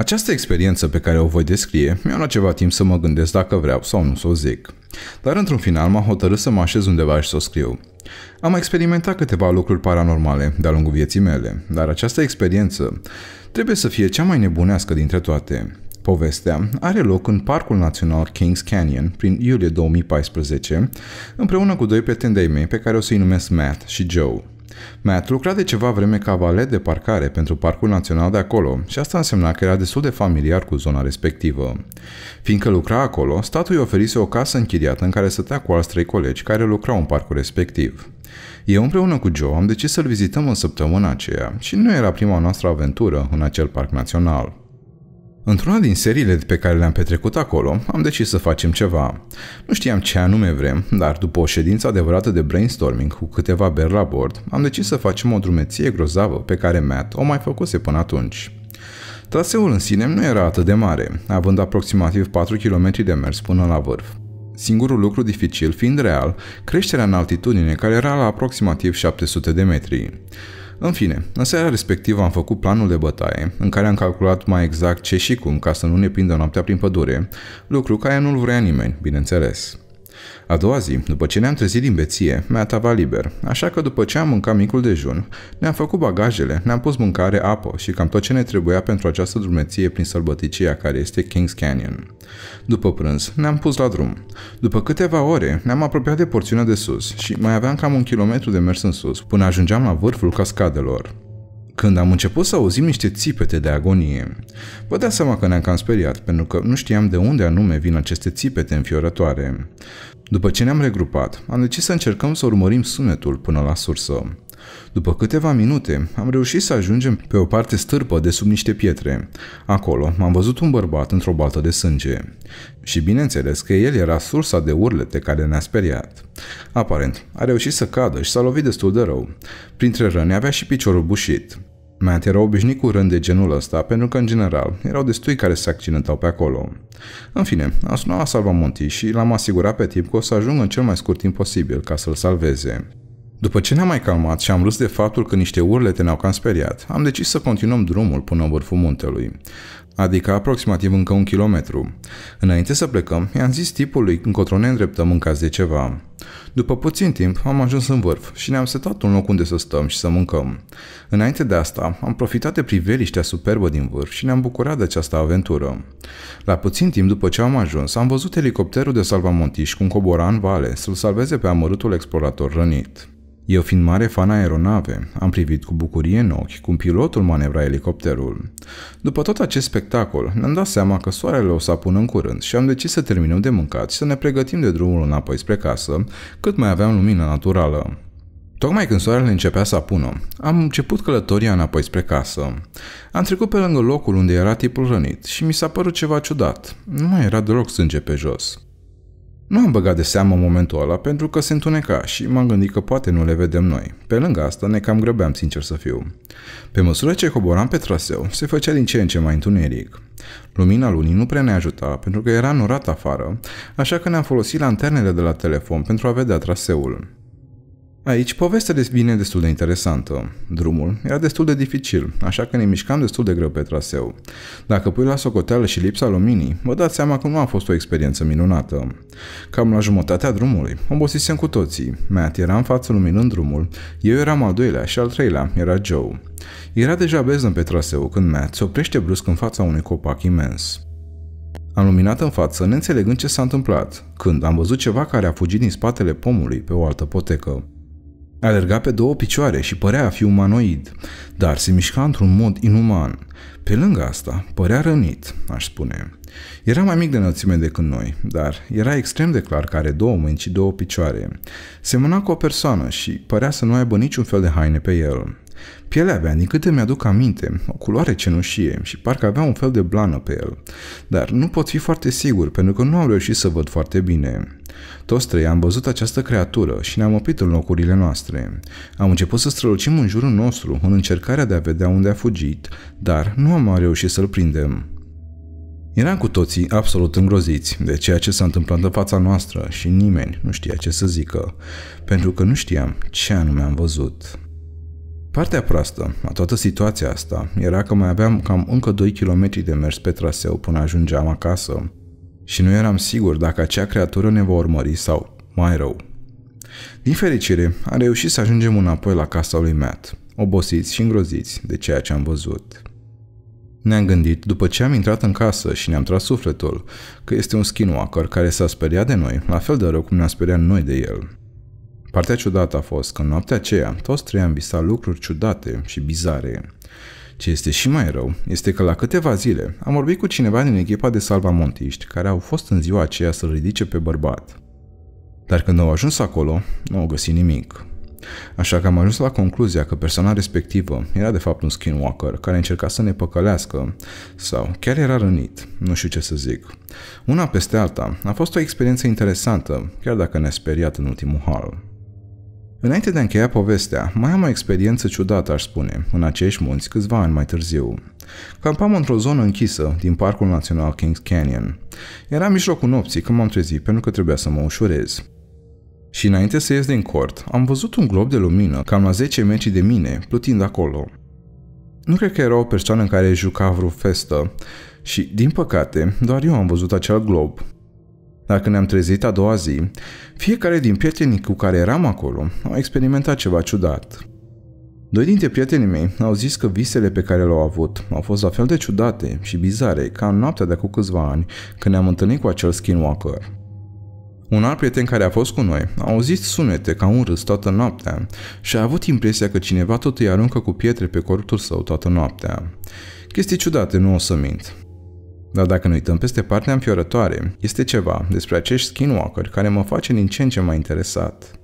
Această experiență pe care o voi descrie mi-a luat ceva timp să mă gândesc dacă vreau sau nu să o zic. Dar într-un final m-am hotărât să mă așez undeva și să o scriu. Am experimentat câteva lucruri paranormale de-a lungul vieții mele, dar această experiență trebuie să fie cea mai nebunească dintre toate. Povestea are loc în Parcul Național Kings Canyon prin iulie 2014, împreună cu doi pretendei mei pe care o să-i numesc Matt și Joe. Mai a lucrat de ceva vreme ca valet de parcare pentru Parcul Național de acolo și asta însemna că era destul de familiar cu zona respectivă. Fiindcă lucra acolo, statul îi oferise o casă închiriată în care stătea cu alți trei colegi care lucrau în parcul respectiv. Eu împreună cu Joe am decis să-l vizităm în săptămâna aceea și nu era prima noastră aventură în acel parc național. Într-una din seriile pe care le-am petrecut acolo, am decis să facem ceva. Nu știam ce anume vrem, dar după o ședință adevărată de brainstorming cu câteva beri la bord, am decis să facem o drumeție grozavă pe care Matt o mai făcuse până atunci. Traseul în sine nu era atât de mare, având aproximativ 4 km de mers până la vârf. Singurul lucru dificil fiind real, creșterea în altitudine care era la aproximativ 700 de metri. În fine, în seara respectivă am făcut planul de bătaie, în care am calculat mai exact ce și cum ca să nu ne prindă noaptea prin pădure, lucru care nu-l vrea nimeni, bineînțeles. A doua zi, după ce ne-am trezit din beție, mi-a tava liber, așa că după ce am mâncat micul dejun, ne-am făcut bagajele, ne-am pus mâncare, apă și cam tot ce ne trebuia pentru această drumeție prin sălbăticia care este Kings Canyon. După prânz, ne-am pus la drum. După câteva ore, ne-am apropiat de porțiunea de sus și mai aveam cam un kilometru de mers în sus până ajungeam la vârful cascadelor când am început să auzim niște țipete de agonie. Vă dați seama că ne-am cam speriat, pentru că nu știam de unde anume vin aceste țipete înfiorătoare. După ce ne-am regrupat, am decis să încercăm să urmărim sunetul până la sursă. După câteva minute, am reușit să ajungem pe o parte stârpă de sub niște pietre. Acolo am văzut un bărbat într-o baltă de sânge. Și bineînțeles că el era sursa de urlete care ne-a speriat. Aparent, a reușit să cadă și s-a lovit destul de rău. Printre răni avea și piciorul bușit. Matt era obișnuit cu rând de genul ăsta, pentru că, în general, erau destui care se accidentau pe acolo. În fine, a sunat la salvamontii și l-am asigurat pe tip că o să ajung în cel mai scurt timp posibil ca să-l salveze. După ce ne-am mai calmat și am râs de faptul că niște urlete ne-au cam speriat, am decis să continuăm drumul până în vârful muntelui adică aproximativ încă un kilometru. Înainte să plecăm, i-am zis tipului încotro ne îndreptăm în caz de ceva. După puțin timp, am ajuns în vârf și ne-am setat un loc unde să stăm și să mâncăm. Înainte de asta, am profitat de priveliștea superbă din vârf și ne-am bucurat de această aventură. La puțin timp după ce am ajuns, am văzut elicopterul de salvamontiș cum cobora în vale să-l salveze pe amărâtul explorator rănit. Eu fiind mare fan aeronave, am privit cu bucurie în ochi cum pilotul manevra elicopterul. După tot acest spectacol, ne-am dat seama că soarele o să apună în curând și am decis să terminăm de mâncat și să ne pregătim de drumul înapoi spre casă, cât mai aveam lumină naturală. Tocmai când soarele începea să apună, am început călătoria înapoi spre casă. Am trecut pe lângă locul unde era tipul rănit și mi s-a părut ceva ciudat. Nu mai era deloc sânge pe jos. Nu am băgat de seamă momentul ăla pentru că se întuneca și m-am gândit că poate nu le vedem noi. Pe lângă asta ne cam grăbeam, sincer să fiu. Pe măsură ce coboram pe traseu, se făcea din ce în ce mai întuneric. Lumina lunii nu prea ne ajuta pentru că era norat afară, așa că ne-am folosit lanternele de la telefon pentru a vedea traseul. Aici povestea devine destul de interesantă. Drumul era destul de dificil, așa că ne mișcam destul de greu pe traseu. Dacă pui la socoteală și lipsa luminii, vă dați seama că nu a fost o experiență minunată. Cam la jumătatea drumului, obosisem cu toții. Matt era în față luminând drumul, eu eram al doilea și al treilea era Joe. Era deja beznă pe traseu când Matt se oprește brusc în fața unui copac imens. Am luminat în față, neînțelegând ce s-a întâmplat, când am văzut ceva care a fugit din spatele pomului pe o altă potecă. Alerga pe două picioare și părea a fi umanoid, dar se mișca într-un mod inuman. Pe lângă asta, părea rănit, aș spune. Era mai mic de înălțime decât noi, dar era extrem de clar că are două mâini și două picioare. Semăna cu o persoană și părea să nu aibă niciun fel de haine pe el. Pielea avea, din câte mi-aduc aminte, o culoare cenușie și parcă avea un fel de blană pe el. Dar nu pot fi foarte sigur, pentru că nu am reușit să văd foarte bine. Toți trei am văzut această creatură și ne-am oprit în locurile noastre. Am început să strălucim în jurul nostru, în încercarea de a vedea unde a fugit, dar nu am reușit să-l prindem. Eram cu toții absolut îngroziți de ceea ce s-a întâmplat în fața noastră și nimeni nu știa ce să zică, pentru că nu știam ce anume am văzut. Partea proastă a toată situația asta era că mai aveam cam încă 2 km de mers pe traseu până ajungeam acasă și nu eram sigur dacă acea creatură ne va urmări sau, mai rău, din fericire, am reușit să ajungem înapoi la casa lui Matt, obosiți și îngroziți de ceea ce am văzut. Ne-am gândit, după ce am intrat în casă și ne-am tras sufletul, că este un skinwalker care s-a speriat de noi, la fel de rău cum ne-am speriat noi de el. Partea ciudată a fost că în noaptea aceea toți trei am visat lucruri ciudate și bizare. Ce este și mai rău este că la câteva zile am vorbit cu cineva din echipa de salvamontiști care au fost în ziua aceea să-l ridice pe bărbat. Dar când au ajuns acolo, nu au găsit nimic. Așa că am ajuns la concluzia că persoana respectivă era de fapt un skinwalker care încerca să ne păcălească sau chiar era rănit, nu știu ce să zic. Una peste alta a fost o experiență interesantă, chiar dacă ne-a speriat în ultimul hal. Înainte de a încheia povestea, mai am o experiență ciudată, aș spune, în acești munți câțiva ani mai târziu. Campam într-o zonă închisă din Parcul Național Kings Canyon. Era în mijlocul nopții când m-am trezit pentru că trebuia să mă ușurez. Și înainte să ies din cort, am văzut un glob de lumină cam la 10 metri de mine, plutind acolo. Nu cred că era o persoană în care juca vreo festă și, din păcate, doar eu am văzut acel glob, dacă ne-am trezit a doua zi, fiecare din prietenii cu care eram acolo au experimentat ceva ciudat. Doi dintre prietenii mei au zis că visele pe care le-au avut au fost la fel de ciudate și bizare ca în noaptea de cu câțiva ani când ne-am întâlnit cu acel skinwalker. Un alt prieten care a fost cu noi a auzit sunete ca un râs toată noaptea și a avut impresia că cineva tot îi aruncă cu pietre pe corpul său toată noaptea. Chestii ciudate, nu o să mint. Dar dacă ne uităm peste partea înfiorătoare, este ceva despre acești skinwalker care mă face din ce în ce mai interesat.